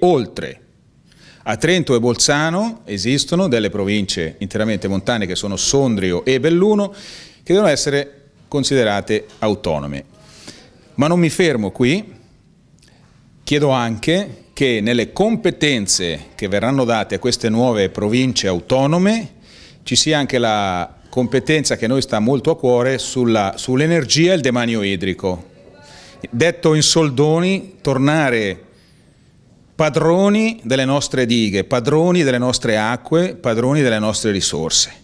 oltre a Trento e Bolzano esistono delle province interamente montane che sono Sondrio e Belluno che devono essere considerate autonome. Ma non mi fermo qui, chiedo anche che nelle competenze che verranno date a queste nuove province autonome ci sia anche la competenza che a noi sta molto a cuore sull'energia sull e il demanio idrico. Detto in soldoni, tornare a padroni delle nostre dighe, padroni delle nostre acque, padroni delle nostre risorse.